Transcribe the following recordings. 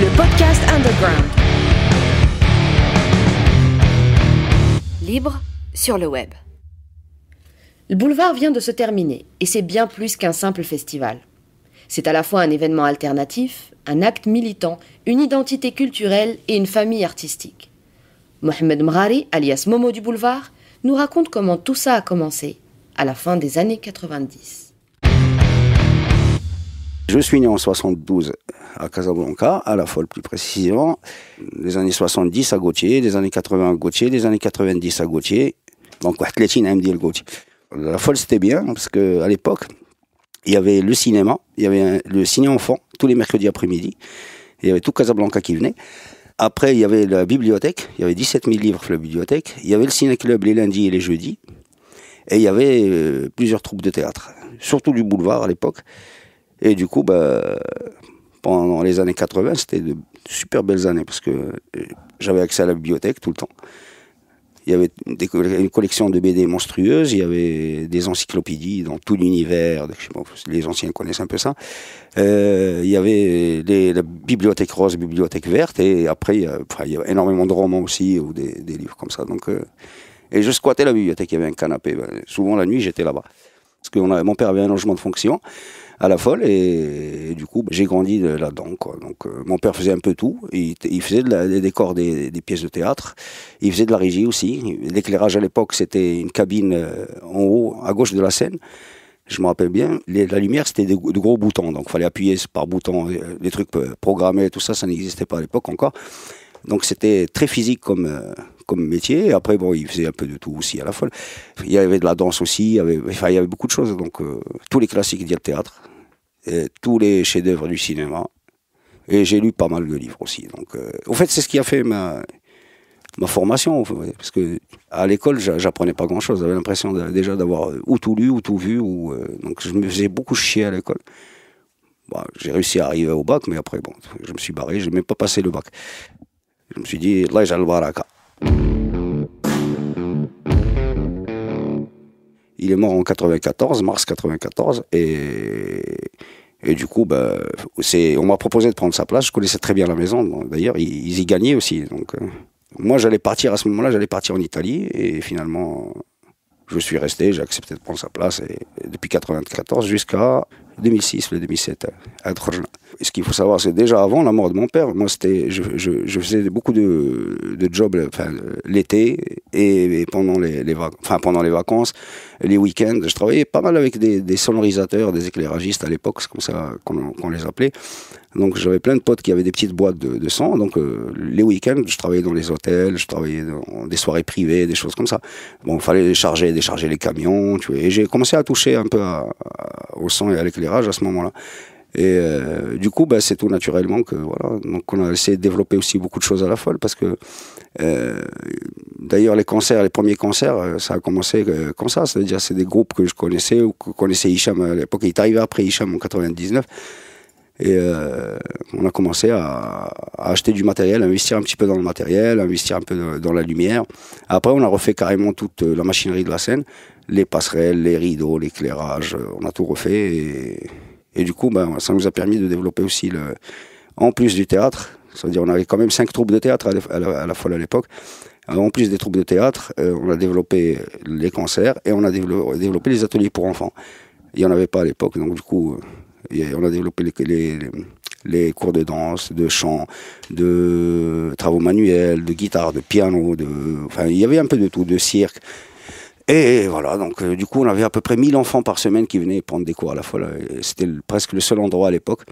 le podcast Underground. Libre sur le web. Le boulevard vient de se terminer et c'est bien plus qu'un simple festival. C'est à la fois un événement alternatif, un acte militant, une identité culturelle et une famille artistique. Mohamed Mrari, alias Momo du boulevard, nous raconte comment tout ça a commencé à la fin des années 90. Je suis né en 72 à Casablanca, à La Folle plus précisément, les années 70 à Gauthier, les années 80 à Gauthier, les années 90 à Gauthier. Donc, Athletine à MDL Gauthier. La Folle, c'était bien, hein, parce que qu'à l'époque, il y avait le cinéma, il y avait le ciné-enfant, tous les mercredis après-midi. Il y avait tout Casablanca qui venait. Après, il y avait la bibliothèque, il y avait 17 000 livres sur la bibliothèque. Il y avait le ciné-club les lundis et les jeudis. Et il y avait euh, plusieurs troupes de théâtre, surtout du boulevard à l'époque. Et du coup, bah, pendant les années 80, c'était de super belles années parce que euh, j'avais accès à la bibliothèque tout le temps. Il y avait une collection de BD monstrueuse, il y avait des encyclopédies dans tout l'univers, les anciens connaissent un peu ça. Euh, il y avait la bibliothèque rose, bibliothèque verte, et après, il y, enfin, il y avait énormément de romans aussi, ou des, livres comme ça. Donc, euh, et je squattais la bibliothèque, il y avait un canapé. Ben, souvent la nuit, j'étais là-bas. Parce que avait, mon père avait un logement de fonction à la folle et, du coup bah, j'ai grandi là-dedans. Donc euh, mon père faisait un peu tout, il, faisait des décors des, pièces de théâtre, il faisait de la régie aussi. L'éclairage à l'époque c'était une cabine euh, en haut à gauche de la scène. Je me rappelle bien, la lumière c'était de, gros boutons, donc il fallait appuyer par bouton, euh, les trucs programmés, tout ça, ça n'existait pas à l'époque encore. Donc c'était très physique comme, métier. après, bon, il faisait un peu de tout aussi à la folle. Il y avait de la danse aussi, il y avait, beaucoup de choses. Donc, tous les classiques le théâtre. Euh, tous les chefs-d'œuvre du cinéma. Et j'ai lu pas mal de livres aussi. Donc, en euh, fait, c'est ce qui a fait ma, ma formation. Parce que à l'école, j'apprenais pas grand-chose. J'avais l'impression déjà d'avoir euh, ou tout lu ou tout vu. Ou, donc, je me faisais beaucoup chier à l'école. Bah, j'ai réussi à arriver au bac, mais après, bon, je me suis barré. n'ai même pas passé le bac. Je me suis dit, là, j'ai le baraka. Il est mort en 94, mars 94, et, et du coup, bah, on m'a proposé de prendre sa place. Je connaissais très bien la maison. D'ailleurs, ils, y gagnaient aussi. Donc, euh. moi, j'allais partir à ce moment-là, j'allais partir en Italie, et finalement, je suis resté. J'ai accepté de prendre sa place. et depuis 94 jusqu'à 2006 le 2007 euh, à Ce qu'il faut savoir, c'est déjà avant la mort de mon père, moi c'était, je, faisais beaucoup de, jobs euh, enfin, l'été et, pendant, les, pendant les vacances, les week-ends. Je travaillais pas mal avec des, sonorisateurs, des éclairagistes à l'époque, c'est comme ça qu'on, les appelait, donc j'avais plein de potes qui avaient des petites boîtes de, sang. Donc euh, les week-ends, je travaillais dans les hôtels, je travaillais dans des soirées privées, des choses comme ça. Bon, il fallait charger, décharger les camions, tu vois. Et j'ai commencé à toucher un peu au sang et à l'éclairage à ce moment-là. Et euh, du coup, bah, c'est tout naturellement que voilà. Donc, on a essayé de développer aussi beaucoup de choses à la folle parce que euh, d'ailleurs, les concerts, les premiers concerts, ça a commencé comme ça. C'est-à-dire, c'est des groupes que je connaissais ou que connaissait Hicham à l'époque. Il est arrivé après Hicham en 99. Et euh, on a commencé à, acheter du matériel, à investir un petit peu dans le matériel, à investir un peu dans la lumière. Après, on a refait carrément toute euh, la machinerie de la scène, les passerelles, les rideaux, l'éclairage, euh, on a tout refait. Et, du coup, ben, ça nous a permis de développer aussi, le, en plus du théâtre, c'est-à-dire on avait quand même cinq troupes de théâtre à la, à la folle à l'époque. En plus des troupes de théâtre, on a développé les concerts et on a développé les ateliers pour enfants. Il n'y en avait pas à l'époque, donc du coup, on a développé les, cours de danse, de chant, de travaux manuels, de guitare, de piano, de, enfin, il y avait un peu de tout, de cirque. Et voilà, donc euh, du coup, on avait à peu près 1000 enfants par semaine qui venaient prendre des cours à la fois. C'était presque le seul endroit à l'époque.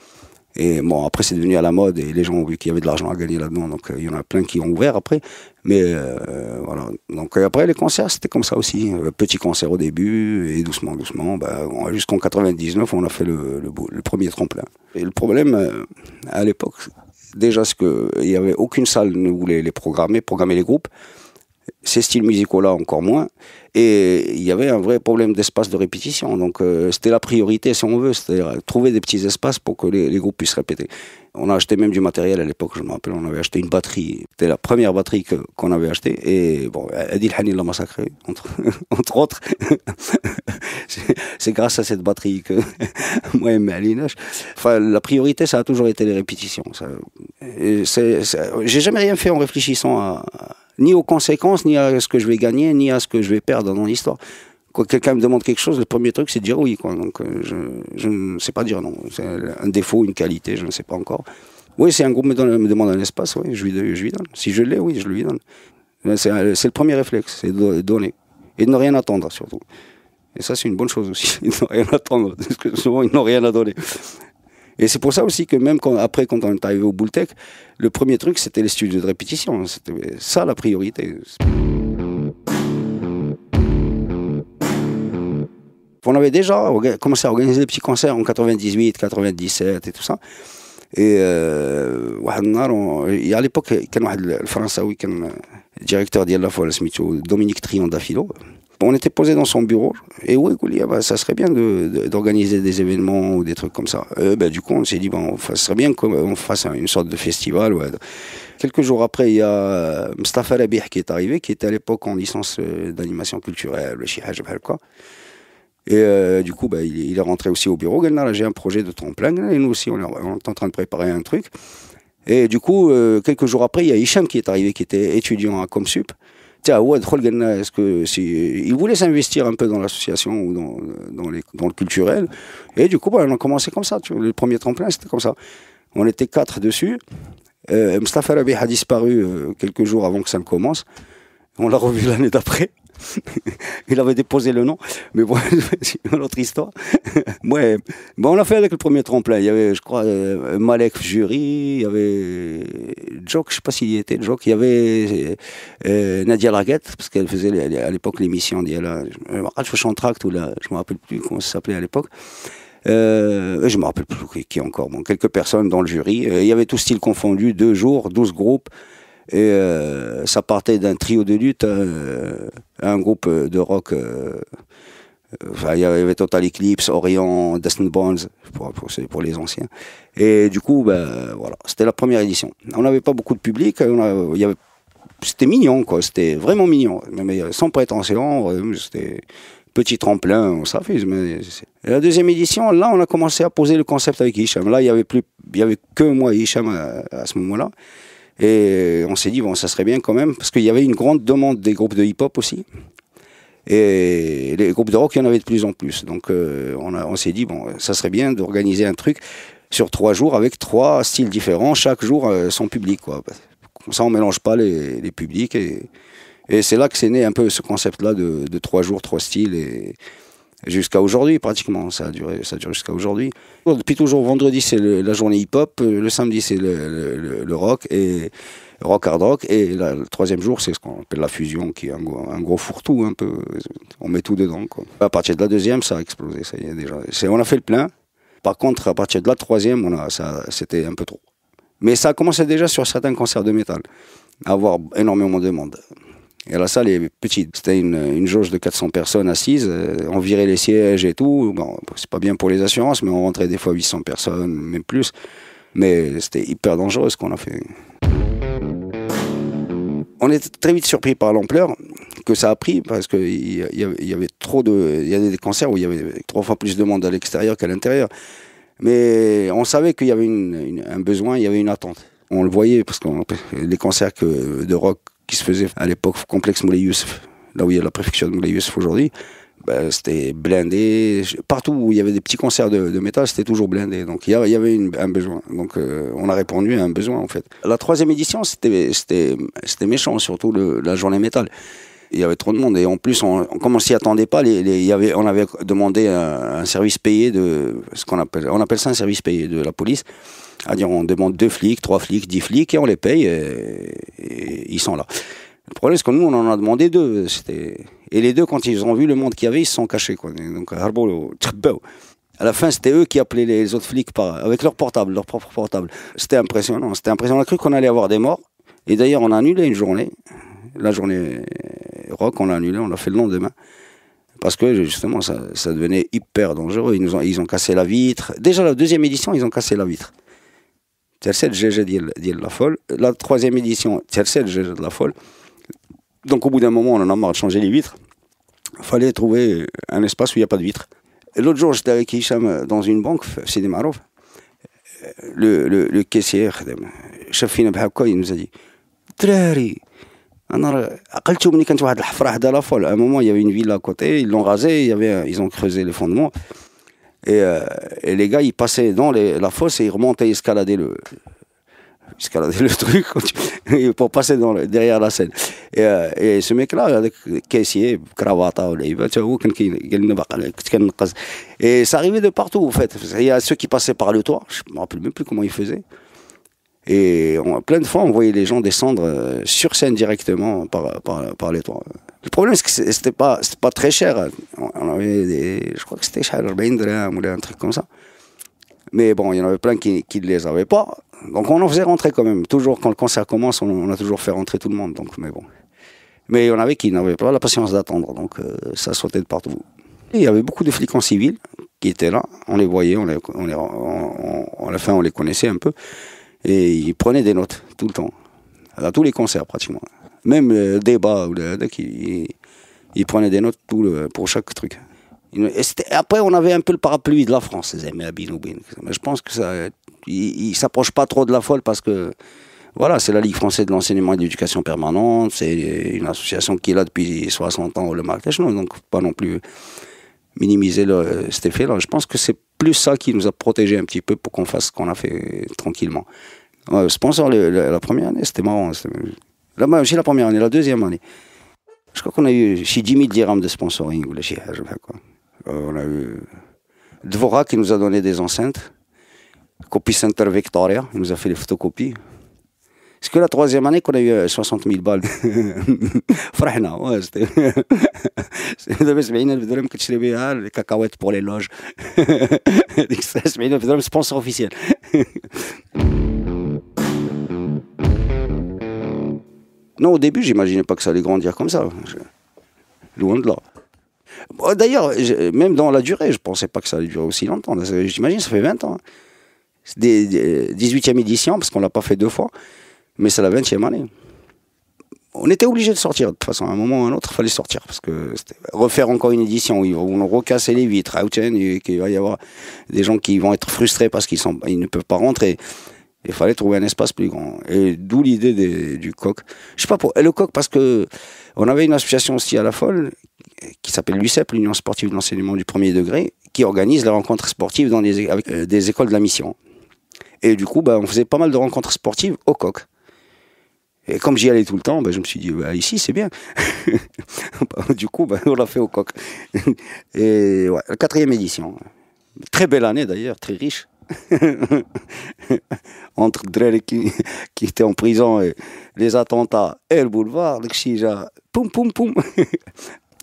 Et bon, après, c'est devenu à la mode et les gens ont vu qu'il y avait de l'argent à gagner là-dedans. Donc, euh, il y en a plein qui ont ouvert après. Mais euh, voilà. Donc, euh, après, les concerts, c'était comme ça aussi. Petit concert au début et doucement, doucement. Bah, jusqu'en 99, on a fait le, le, premier tremplin. Et le problème, à l'époque, déjà, c'est qu'il n'y avait aucune salle ne voulait les programmer, programmer les groupes ces styles musicaux-là encore moins. Et il y avait un vrai problème d'espace de répétition. Donc euh, c'était la priorité, si on veut, c'est-à-dire trouver des petits espaces pour que les, groupes puissent répéter. On a acheté même du matériel à l'époque, je me rappelle, on avait acheté une batterie. C'était la première batterie qu'on avait achetée. Et bon, Adil Hani l'a massacré, entre, entre autres. C'est grâce à cette batterie que moi et Malinache. Enfin, la priorité, ça a toujours été les répétitions. J'ai jamais rien fait en réfléchissant à ni aux conséquences, ni à ce que je vais gagner, ni à ce que je vais perdre dans l'histoire. Quand quelqu'un me demande quelque chose, le premier truc, c'est de dire oui. Donc, euh, je, ne sais pas dire non. C'est un défaut, une qualité, je ne sais pas encore. Oui, si un groupe me, demande un espace, oui, je, lui, lui donne. Si je l'ai, oui, je lui donne. Euh, c'est le premier réflexe, c'est de donner. Et de ne rien attendre, surtout. Et ça, c'est une bonne chose aussi. Ils n'ont rien attendre, parce que souvent, ils n'ont rien à donner. Et c'est pour ça aussi que même après, quand on est arrivé au Boultec, le premier truc, c'était les studios de répétition. C'était ça la priorité. On avait déjà commencé à organiser des petits concerts en 98, 97 et tout ça. Et euh, à l'époque, l'époque y a واحد directeur كان directeur, ديال on était posé dans son bureau. Et oui, ah bah, ça serait bien d'organiser des événements ou des trucs comme ça. Euh, bah, du coup, on s'est dit, ça bah, serait bien qu'on fasse une sorte de festival. Quelques jours après, il y a euh, Mustafa Rabih qui est arrivé, qui était à l'époque en licence euh, d'animation culturelle, le Shihaj quoi. Et du coup, il, est rentré aussi au bureau. J'ai un projet de tremplin. Et nous aussi, on est, en train de préparer un truc. Et du coup, quelques jours après, il y a Hicham qui est arrivé, qui était étudiant à Comsup. Tiens, est-ce que si il voulait s'investir un peu dans l'association ou dans, le culturel Et du coup, bah, on a commencé comme ça. le premier tremplin, c'était comme ça. On était quatre dessus. Euh, Mustafa Rabih a disparu euh, quelques jours avant que ça ne commence. On l'a revu l'année d'après. il avait déposé le nom, mais bon, c'est une autre histoire. ouais, bon, on l'a fait avec le premier tremplin. Il y avait, je crois, euh, Malek Jury, il y avait Jock, je sais pas s'il y était, Jock, il y avait euh, euh, Nadia Laguette, parce qu'elle faisait à l'époque l'émission d'Yala, Alpha Chantract, ou là, je me rappelle plus comment ça s'appelait à l'époque. Euh, je me rappelle plus qui, qui encore, bon, quelques personnes dans le jury. Il y avait tout style confondu, deux jours, douze groupes. Et euh, ça partait d'un trio de lutte hein, euh, un groupe euh, de rock. Enfin, il y avait Total Eclipse, Orion, Death Bonds Bones, pour, pour, les anciens. Et du coup, ben, voilà, c'était la première édition. On n'avait pas beaucoup de public, c'était mignon, quoi. C'était vraiment mignon. Mais sans prétention, c'était petit tremplin, on s'affuse. Mais... La deuxième édition, là, on a commencé à poser le concept avec Hicham. Là, il n'y avait, plus... Il y avait que moi et Hicham à ce moment-là. Et euh, on s'est dit, bon, ça serait bien quand même, parce qu'il y avait une grande demande des groupes de hip-hop aussi. Et les groupes de rock, il y en avait de plus en plus. Donc euh, on, on s'est dit, bon, ça serait bien d'organiser un truc sur trois jours avec trois styles différents, chaque jour euh, son public. Quoi. Comme ça, on ne mélange pas les, les publics. Et, et c'est là que c'est né un peu ce concept-là de, de trois jours, trois styles. Et, jusqu'à aujourd'hui pratiquement. Ça a duré, ça dure jusqu'à aujourd'hui. Depuis toujours, vendredi c'est la journée hip-hop, euh, le samedi c'est le, rock et rock hard rock et le troisième jour c'est ce qu'on appelle la fusion qui est un, gros fourre-tout un peu. On met tout dedans. À partir de la deuxième, ça a explosé. Ça y est déjà. on a fait le plein. Par contre, à partir de la troisième, on a, ça, c'était un peu trop. Mais ça a commencé déjà sur certains concerts de métal, à avoir énormément de monde. Et la salle est petite. C'était une, jauge de 400 personnes assises. Euh, on virait les sièges et tout. Bon, c'est pas bien pour les assurances, mais on rentrait des fois 800 personnes, même plus. Mais c'était hyper dangereux ce qu'on a fait. On est très vite surpris par l'ampleur que ça a pris parce qu'il y, avait trop de. Il y avait des concerts où il y avait trois fois plus de monde à l'extérieur qu'à l'intérieur. Mais on savait qu'il y avait un besoin, il y avait une attente. On le voyait parce que les concerts de rock qui se faisait à l'époque complexe Moulay Youssef, là où il y a la préfecture de Moulay Youssef aujourd'hui. Ben, c'était blindé. Partout où il y avait des petits concerts de, métal, c'était toujours blindé. Donc il y avait un besoin. Donc euh, on a répondu à un besoin en fait. La troisième édition, c'était méchant, surtout la journée métal. Il y avait trop de monde et en plus, on, comme on s'y attendait pas, les, y avait, on avait demandé un, un service payé de ce qu'on appelle, on appelle ça un service payé de la police à dire on demande deux flics, trois flics, dix flics et on les paye et, ils sont là. Le problème, c'est que nous, on en a demandé deux. Et les deux, quand ils ont vu le monde qu'il y avait, ils se sont cachés. Quoi. Donc, à la fin, c'était eux qui appelaient les autres flics avec leur portable, leur propre portable. C'était impressionnant. C'était impressionnant. On a cru qu'on allait avoir des morts. Et d'ailleurs, on a annulé une journée. La journée rock, on l'a annulée, on l'a fait le lendemain. Parce que justement, ça, ça devenait hyper dangereux. Ils, nous ont, ils ont cassé la vitre. Déjà, la deuxième édition, ils ont cassé la vitre la ديال troisième édition la donc au bout d'un moment on en a marre de changer les vitres fallait trouver un espace où il n'y a pas de vitres l'autre jour j'étais avec Hicham dans une banque le, caissier chef il nous a dit à un moment il y avait une ville à côté ils l'ont rasé, ils ont creusé les fondements euh, et, les gars, ils passaient dans la fosse et ils remontaient, ils escaladaient le, escalader le truc pour passer derrière la scène. Euh, et, ce mec-là, avec caissier, cravate, et ça arrivait de partout en fait. Il y a ceux qui passaient par le toit, je ne me rappelle même plus comment ils faisaient. Et plein de fois, on voyait les gens descendre euh, sur scène directement par, par, par les toits. Le problème, c'est que c'était pas, pas très cher. On avait des, je crois que c'était un truc comme ça. Mais bon, il y en avait plein qui ne les avaient pas. Donc on en faisait rentrer quand même. Toujours, quand le concert commence, on, a toujours fait rentrer tout le monde. Donc, mais bon. Mais il y en avait qui n'avaient pas la patience d'attendre. Donc euh, ça sautait de partout. il y avait beaucoup de flics en civil qui étaient là. On les voyait, on les, on la on les connaissait un peu. Et ils prenaient des notes tout le temps. À tous les concerts pratiquement. Même le euh, débat, il, il prenait des notes pour, pour chaque truc. après, on avait un peu le parapluie de la France, les amis Abinoubine. Mais je pense que ça, il s'approche pas trop de la folle parce que voilà, c'est la Ligue française de l'enseignement et de l'éducation permanente, c'est une association qui est là depuis 60 ans le Marrakech, donc pas non plus minimiser le, cet effet-là. Je pense que c'est plus ça qui nous a protégés un petit peu pour qu'on fasse ce qu'on a fait tranquillement. Ouais, euh, sponsor, la première année, c'était marrant. Hein, Là-bas, c'est la première année, la deuxième année. Je crois qu'on a eu, chez 10 000 dirhams de sponsoring, euh, On a eu Dvorak qui nous a donné des enceintes. Copy Center Victoria, il nous a fait les photocopies. Parce que la troisième année qu'on a eu 60 euh, 000 balles. Frahna, ouais, c'était. D'abord, c'est bien, le que tu bien, hein, les cacahuètes pour les loges. C'est bien, le sponsor officiel. Non, au début, j'imaginais pas que ça allait grandir comme ça. Loin de là. D'ailleurs, même dans la durée, je pensais pas que ça allait durer aussi longtemps. J'imagine, ça fait 20 ans. C'est des 18e édition, parce qu'on l'a pas fait deux fois. Mais c'est la 20e année. On était obligé de sortir. De toute façon, à un moment ou à un autre, il fallait sortir. Parce que refaire encore une édition où ils vont les vitres, ah, il va y avoir des gens qui vont être frustrés parce qu'ils ne peuvent pas rentrer. Il fallait trouver un espace plus grand. Et d'où l'idée du coq. Je sais pas pour. Et le coq, parce que on avait une association aussi à la folle qui s'appelle l'UCEP, l'Union sportive de l'enseignement du premier degré, qui organise les rencontres sportives dans les, avec euh, des écoles de la mission. Et du coup, bah, on faisait pas mal de rencontres sportives au coq. Et comme j'y allais tout le temps, bah, je me suis dit, bah, ici, c'est bien. du coup, bah, on l'a fait au coq. Et ouais, la quatrième édition. Très belle année d'ailleurs, très riche. entre Drell qui, était en prison et les attentats et le boulevard, le Kshija, poum poum poum,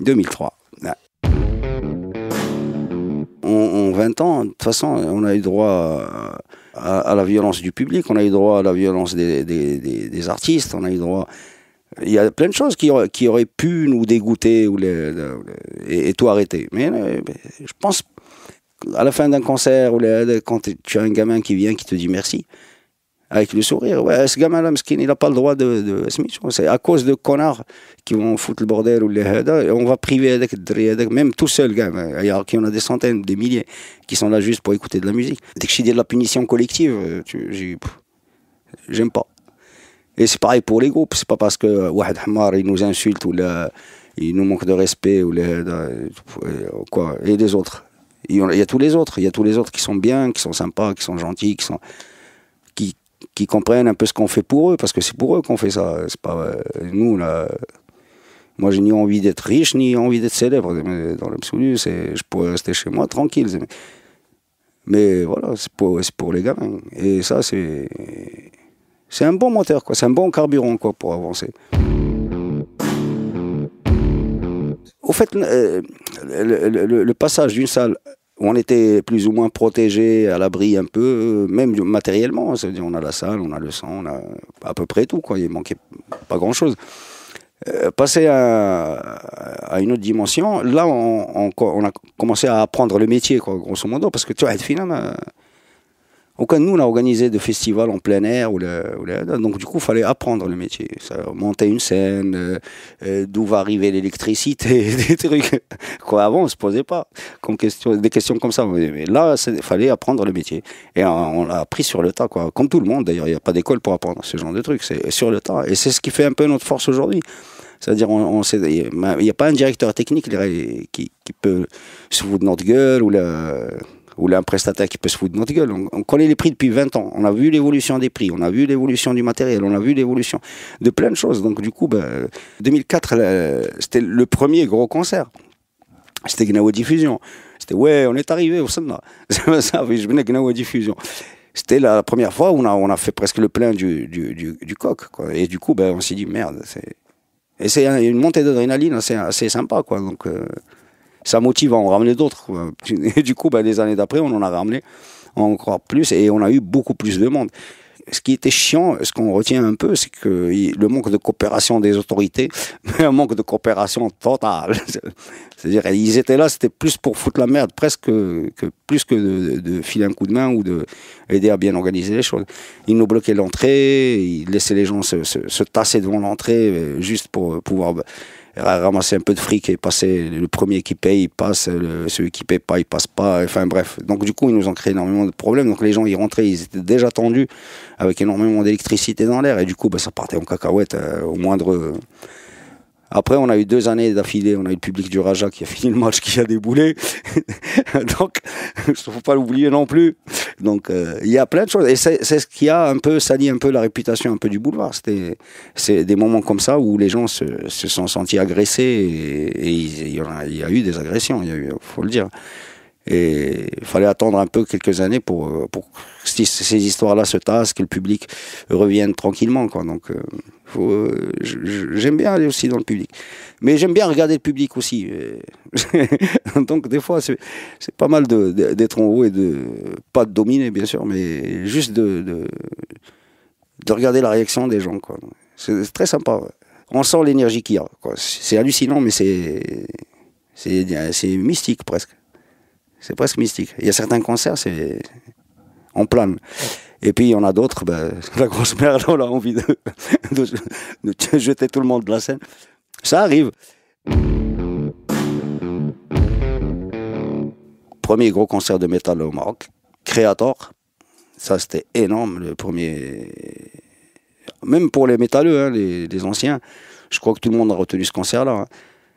2003. En, 20 ans, de toute façon, on a eu droit à, la violence du public, on a eu droit à la violence des, artistes, on a eu droit. Il y a plein de choses qui, auraient pu nous dégoûter ou les, et, et, tout arrêter. Mais je pense à la fin d'un concert, ou quand tu as un gamin qui vient, qui te dit merci, avec le sourire, ouais, ce gamin-là, il n'a pas le droit de... c'est à cause de connards qui vont foutre le bordel ou les on va priver avec, même tout seul, gamin. Il y en a des centaines, des milliers qui sont là juste pour écouter de la musique. Dès que je dis de la punition collective, euh, j'aime pas. Et c'est pareil pour les groupes, c'est pas parce que Wahed Hamar, il nous insulte ou il nous manque de respect ou les, quoi, et des autres. Il y a tous les autres, il y a tous les autres qui sont bien, qui sont sympas, qui sont gentils, qui qui, comprennent un peu ce qu'on fait pour eux, parce que c'est pour eux qu'on fait ça. C'est pas euh, nous là. Moi, j'ai ni envie d'être riche ni envie d'être célèbre. Dans l'absolu, c'est je pourrais rester chez moi tranquille. Mais voilà, c'est pour, les gamins. Et ça, c'est c'est un bon moteur, quoi. C'est un bon carburant, quoi, pour avancer. Au fait, euh, le, passage d'une salle où on était plus ou moins protégé, à l'abri un peu, même matériellement. Hein, c'est-à-dire, on a la salle, on a le sang, on a à peu près tout. Quoi. Il manquait pas grand-chose. Euh, passer à, une autre dimension, là, on, on, a commencé à apprendre le métier, quoi, grosso modo, parce que tu vois, être film, aucun de nous n'a organisé de festival en plein air. Ou le, donc du coup, il fallait apprendre le métier. Ça, monter une scène, euh, euh, d'où va arriver l'électricité, des trucs. Quoi, avant, on ne se posait pas question, des questions comme ça. Mais là, il fallait apprendre le métier. Et on, l'a appris sur le tas, quoi. comme tout le monde d'ailleurs. Il n'y a pas d'école pour apprendre ce genre de trucs. C'est sur le tas. Et c'est ce qui fait un peu notre force aujourd'hui. C'est-à-dire, on, il n'y a pas un directeur technique qui, qui peut se foutre de notre gueule ou la ou un prestataire qui peut se foutre de notre gueule. On, connaît les prix depuis 20 ans. On a vu l'évolution des prix, on a vu l'évolution du matériel, on a vu l'évolution de plein de choses. Donc, du coup, 2004, ben, c'était le premier gros concert. C'était Gnawa Diffusion. C'était ouais, on est arrivé au Sunna. ça, je venais Gnawa Diffusion. C'était la première fois où on a, on a fait presque le plein du, du, du, coq. Et du coup, ben, on s'est dit merde. Et c'est une montée d'adrénaline c'est assez sympa. Quoi. Donc. Euh, ça motive à en ramener d'autres. Et du coup, ben, bah, les années d'après, on en a ramené encore plus et on a eu beaucoup plus de monde. Ce qui était chiant, ce qu'on retient un peu, c'est que le manque de coopération des autorités, mais un manque de coopération totale. C'est-à-dire, ils étaient là, c'était plus pour foutre la merde, presque que plus que de, filer un coup de main ou de aider à bien organiser les choses. Ils nous bloquaient l'entrée, ils laissaient les gens se tasser devant l'entrée euh, juste pour pouvoir bah, ramasser un peu de fric et passer le premier qui paye, il passe, le, celui qui paye pas, il passe pas, enfin bref. Donc du coup, ils nous ont créé énormément de problèmes. Donc les gens, ils rentraient, ils étaient déjà tendus avec énormément d'électricité dans l'air et du coup, bah, ça partait en cacahuète euh, au moindre... Après, on a eu deux années d'affilée. On a eu le public du Raja qui a fini le match, qui a déboulé. Donc, il ne faut pas l'oublier non plus. Donc, euh, il y a plein de choses. Et c'est ce qui a un peu sali un peu la réputation un peu du boulevard. C'est des moments comme ça où les gens se, se sont sentis agressés et il y, a eu des agressions, il faut le dire. Et il fallait attendre un peu quelques années pour, euh, pour que ces histoires-là se tassent, que le public revienne tranquillement. Quoi. Donc, euh, euh, j'aime bien aller aussi dans le public. Mais j'aime bien regarder le public aussi. Donc, des fois, c'est pas mal d'être en haut et de. Pas de dominer, bien sûr, mais juste de, de, regarder la réaction des gens. C'est très sympa. On sent l'énergie qu'il y a. C'est hallucinant, mais c'est mystique presque. C'est presque mystique. Il y a certains concerts, c'est en plane. Et puis, il y en a d'autres, ben, la grosse merde, on a envie de, jeter tout le monde de la scène. Ça arrive. Premier gros concert de métal au Maroc, Creator. Ça, c'était énorme, le premier. Même pour les métalleux, hein, les, anciens, je crois que tout le monde a retenu ce concert-là. Hein.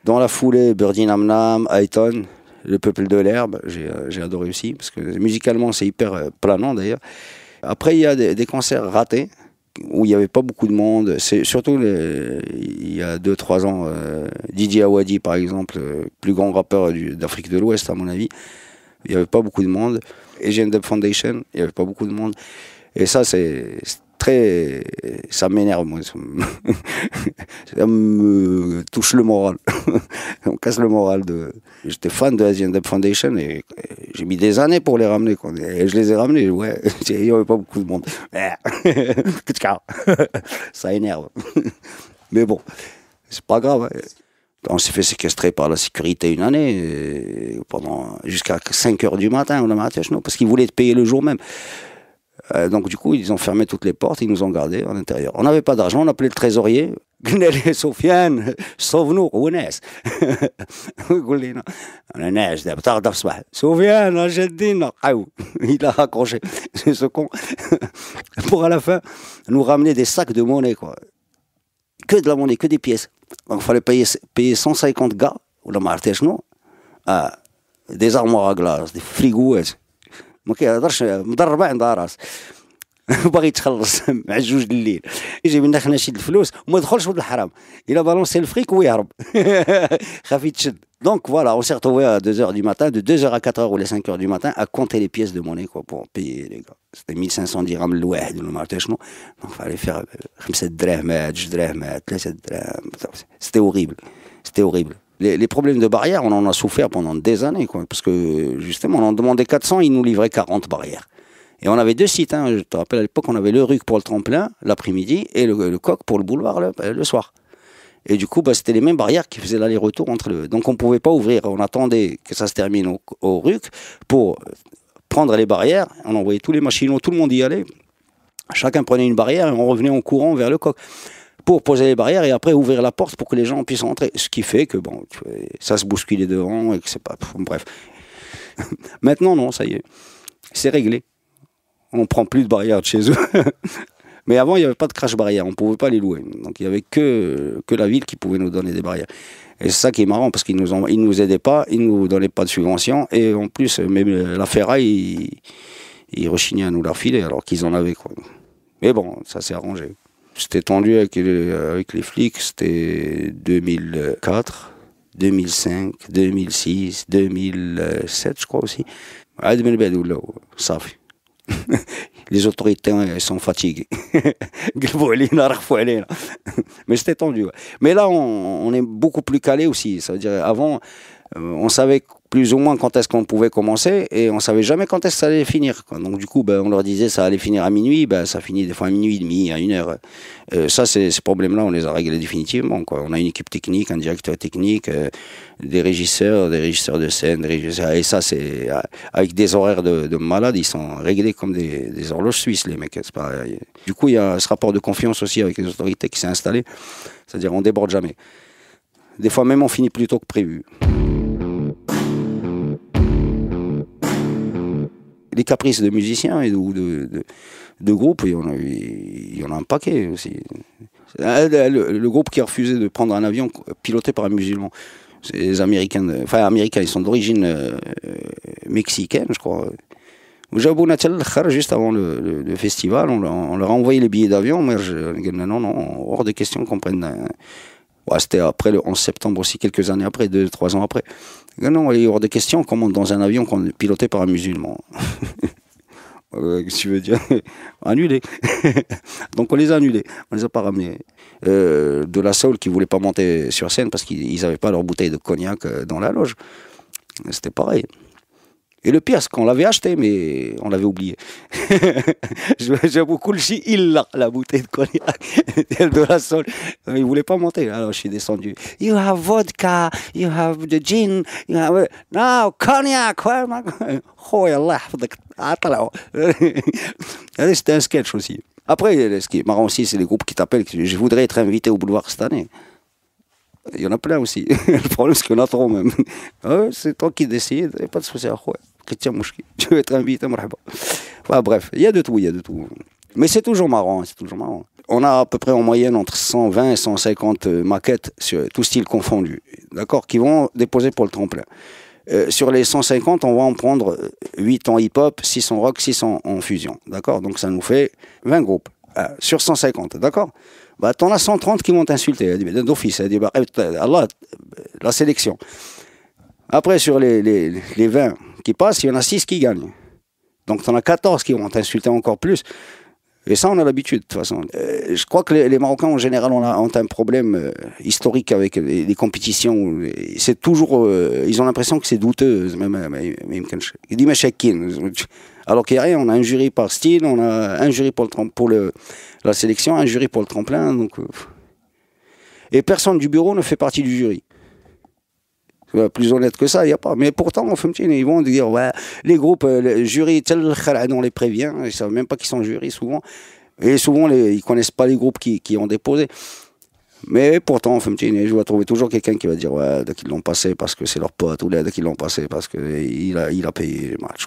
Dans la foulée, Birdie Nam, Ayton, le Peuple de l'herbe, euh, j'ai adoré aussi, parce que musicalement c'est hyper euh, planant d'ailleurs. Après, il y a des, concerts ratés, où il n'y avait pas beaucoup de monde. C'est surtout il y a 2-3 ans, euh, Didier Awadi, par exemple, le plus grand rappeur d'Afrique de l'Ouest, à mon avis, il n'y avait pas beaucoup de monde. Asian Dub Foundation, il n'y avait pas beaucoup de monde. Et ça, c'est ça m'énerve, moi. Ça me touche le moral. On casse le moral. De... J'étais fan de Asian Dub Foundation et j'ai mis des années pour les ramener. je les ai ramenés, Il n'y avait pas beaucoup de monde. Ça énerve. Mais bon, c'est pas grave. Hein. On s'est fait séquestrer par la sécurité une année, pendant jusqu'à 5 heures du matin, on a matin, parce qu'ils voulaient te payer le jour même. Euh, donc du coup, ils ont fermé toutes les portes, ils nous ont gardés en intérieur. On n'avait pas d'argent, on appelait le trésorier. et Sofiane, sauve-nous, Rouenès. Goulina. Rouenès, Sofiane, ah, Il a raccroché, c'est ce con. Pour à la fin, nous ramener des sacs de monnaie, quoi. Que de la monnaie, que des pièces. Donc il fallait payer, payer 150 gars, ou la martèche, non? Ah, des armoires à glace, des frigos. OK ما كيهضرش مضربه عندها راس باغي يتخلص مع جوج الليل يجيب لنا خلينا نشد الفلوس وما يدخلش ولد الحرام الا بالونسي الفريك ويهرب خاف يتشد Donc voilà, on s'est retrouvé à 2h du matin, de 2h à 4h ou les 5h du matin, à compter les pièces de monnaie quoi, pour payer les gars. C'était 1500 dirhams le واحد ou le martèchement. Donc fallait faire 5 درهم, 2 درهم, 3 درهم. C'était horrible. C'était horrible les, problèmes de barrières, on en a souffert pendant des années, quoi, parce que justement, on en demandait 400, ils nous livraient 40 barrières. Et on avait deux sites, hein. je te rappelle à l'époque, on avait le RUC pour le tremplin l'après-midi et le, coq pour le boulevard le, soir. Et du coup, bah, c'était les mêmes barrières qui faisaient l'aller-retour entre eux. Donc on ne pouvait pas ouvrir, on attendait que ça se termine au, RUC pour prendre les barrières, on envoyait tous les machinaux, tout le monde y allait. Chacun prenait une barrière et on revenait en courant vers le coq pour poser les barrières et après ouvrir la porte pour que les gens puissent entrer. Ce qui fait que bon, ça se bouscule devant et que c'est pas. Bref. Maintenant, non, ça y est. C'est réglé. On prend plus de barrières de chez eux. Mais avant, il n'y avait pas de crash barrière, on ne pouvait pas les louer. Donc il n'y avait que, que la ville qui pouvait nous donner des barrières. Et c'est ça qui est marrant, parce qu'ils ne nous, ils nous aidaient pas, ils ne nous donnaient pas de subvention, et en plus, même la ferraille, ils, ils rechignaient à nous la filer, alors qu'ils en avaient. Quoi. Mais bon, ça s'est arrangé. C'était tendu avec les, avec les flics, c'était 2004, 2005, 2006, 2007, je crois aussi. Ah, les autorités hein, sont fatiguées. Mais c'était tendu. Mais là, on, on est beaucoup plus calé aussi. Ça veut dire, avant, euh, on savait plus ou moins quand est-ce qu'on pouvait commencer et on savait jamais quand est-ce que ça allait finir. Donc du coup, ben, on leur disait ça allait finir à minuit, ben, ça finit des fois à minuit et demi, à une heure. Euh, ça, ces problèmes-là, on les a réglés définitivement. Quoi. On a une équipe technique, un directeur technique, euh, des régisseurs, des régisseurs de scène, des régisseurs, et ça, c'est euh, avec des horaires de, malades, ils sont réglés comme des, horloges suisses, les mecs. Du coup, il y a ce rapport de confiance aussi avec les autorités qui s'est installé, c'est-à-dire on déborde jamais. Des fois même, on finit plus tôt que prévu. les caprices de musiciens et de, ou de, de, groupes, il y, en a, il y en a un paquet aussi. Euh, le, groupe qui a refusé de prendre un avion euh, piloté par un musulman, c'est les Américains, enfin Américains, ils sont d'origine euh, mexicaine, je crois. Juste avant le, le festival, on, leur a envoyé les billets d'avion. mais non, non, hors de question qu'on prenne c'était après le 11 septembre aussi, quelques années après, deux, trois ans après. Non, il y hors des questions. Comment monte dans un avion qu'on piloté par un musulman. tu veux dire, annulé. Donc on les a annulés, on les a pas ramenés. Euh, de la Soul qui voulait pas monter sur scène parce qu'ils n'avaient pas leur bouteille de cognac euh, dans la loge. C'était pareil. Et le pire, c'est qu'on l'avait acheté, mais on l'avait oublié. J'ai beaucoup le il la bouteille de cognac, de la sol. Il voulait pas monter, alors je suis descendu. You have vodka, you have the gin, you have... No, cognac, C'était un sketch aussi. Après, ce qui est marrant aussi, c'est les groupes qui t'appellent. Je voudrais être invité au boulevard cette année. Il y en a plein aussi. le problème, c'est en a trop même. Ah c'est toi qui décides, il pas de souci à ah quoi. Tu veux être invité, enfin, bref, il y a de tout, il y a de tout. Mais c'est toujours marrant, c'est toujours marrant. On a à peu près en moyenne entre 120 et 150 euh, maquettes, sur, tout style confondu, d'accord, qui vont déposer pour le tremplin. Euh, sur les 150, on va en prendre 8 euh, en hip-hop, 6 en rock, 6 en, fusion, d'accord Donc ça nous fait 20 groupes sur 150, d'accord bah, t'en as 130 qui vont t'insulter dit d'office. Elle dit, bah, eh, Allah, la sélection. Après, sur les, les, les 20 qui passent, il y en a 6 qui gagnent. Donc, t'en as 14 qui vont t'insulter encore plus. Et ça, on a l'habitude, de toute façon. Euh, je crois que les, Marocains, en général, ont, un problème euh, historique avec les, compétitions. C'est toujours. Euh, ils ont l'impression que c'est douteux. Même, alors qu'il n'y a rien, on a un jury par style, on a un jury pour, le, la sélection, un jury pour le tremplin. Donc, euh, et personne du bureau ne fait partie du jury. Euh, plus honnête que ça, il n'y a pas. Mais pourtant, ils vont dire ouais, les groupes, euh, le jury, tel, on les prévient, ils ne savent même pas qu'ils sont jury souvent. Et souvent, ils ne connaissent pas les groupes qui, ont déposé. Mais pourtant, fait, je vais trouver toujours quelqu'un qui va dire Ouais, qu'ils l'ont passé parce que c'est leur pote, ou qu'ils l'ont passé parce qu'il a, il a payé les matchs.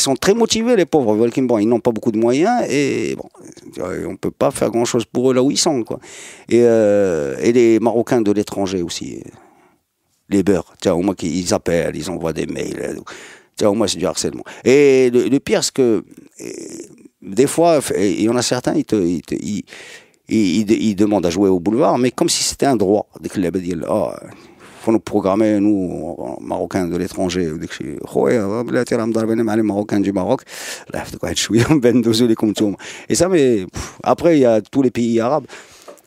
ils sont très motivés, les pauvres. bon, ils n'ont pas beaucoup de moyens et bon, euh, on ne peut pas faire grand-chose pour eux là où ils sont. Quoi. Et, euh, et les Marocains de l'étranger aussi. Les beurs, tiens, au moins ils appellent, ils envoient des mails. Euh, tiens, au moins c'est du harcèlement. Et le, pire, c'est que des fois, il y en a certains, ils ils demandent à jouer au boulevard, mais comme si c'était un droit. Dès faut nous programmer, nous, Marocains de l'étranger, وديك خويا بلاتي راه مع Marocains du Maroc, واحد شويه ليكم نتوما. Et ça, mais après, il y a tous les pays arabes.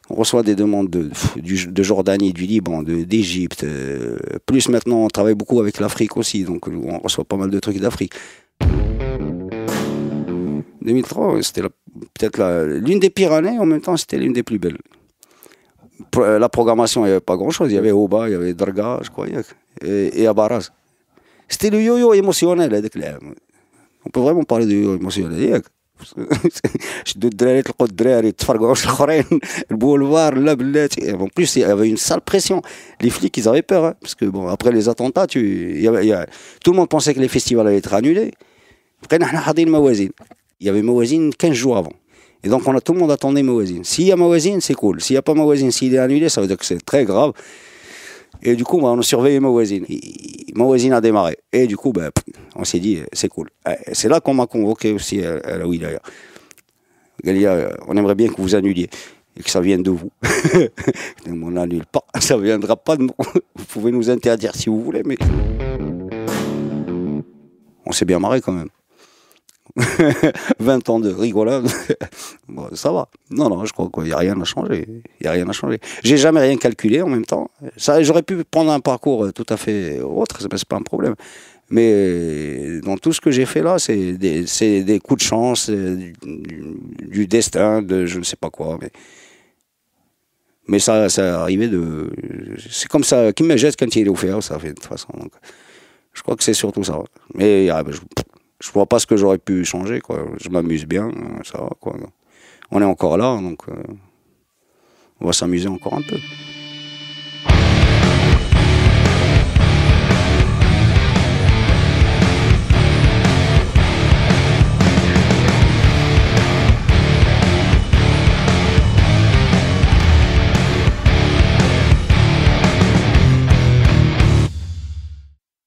On reçoit des demandes de, de Jordanie, du Liban, d'Égypte. Euh, plus maintenant, on travaille beaucoup avec l'Afrique aussi, donc on reçoit pas mal de trucs d'Afrique. 2003, c'était peut-être l'une des pires années, en même temps, c'était l'une des plus belles la programmation, il n'y avait pas grand-chose. Il y avait Oba, il y avait Draga, je crois, et, et Abaraz. C'était le yo-yo émotionnel. Hein, On peut vraiment parler de yo-yo émotionnel. شدوا الدراري de En le il y le une sale pression. y flics, une sale pression les flics ils avaient peur hein, parce que bon après les attentats tu y avait, y tout le monde pensait que les festivals allaient être annulés بقينا حنا ma voisine il y avait voisine 15 jours avant et donc, on a, tout le monde attendait voisine. S'il y a ma voisine, c'est cool. S'il n'y a pas ma voisine, s'il est annulé, ça veut dire que c'est très grave. Et du coup, bah, on a surveillé ma voisine. Ma voisine a démarré. Et du coup, bah, on s'est dit, euh, c'est cool. Euh, c'est là qu'on m'a convoqué aussi, euh, à, oui d'ailleurs. Galia, on aimerait bien que vous annuliez et que ça vienne de vous. on n'annule pas, ça ne viendra pas de nous. Vous pouvez nous interdire si vous voulez, mais... On s'est bien marré quand même. 20 ans de rigolade, bon, ça va. Non, non, je crois qu'il n'y a rien à changer. Il y a rien à changer. J'ai jamais rien calculé en même temps. Ça, j'aurais pu prendre un parcours euh, tout à fait autre, c'est pas un problème. Mais euh, dans tout ce que j'ai fait là, c'est des, coups de chance, euh, du, destin, de je ne sais pas quoi. Mais, mais ça, ça arrivé de. C'est comme ça, qui me jette quand il est offert, ça fait de toute façon. Donc, je crois que c'est surtout ça. Mais ah, bah, je, je vois pas ce que j'aurais pu changer. Quoi. Je m'amuse bien, ça va. Quoi. On est encore là, donc euh, on va s'amuser encore un peu.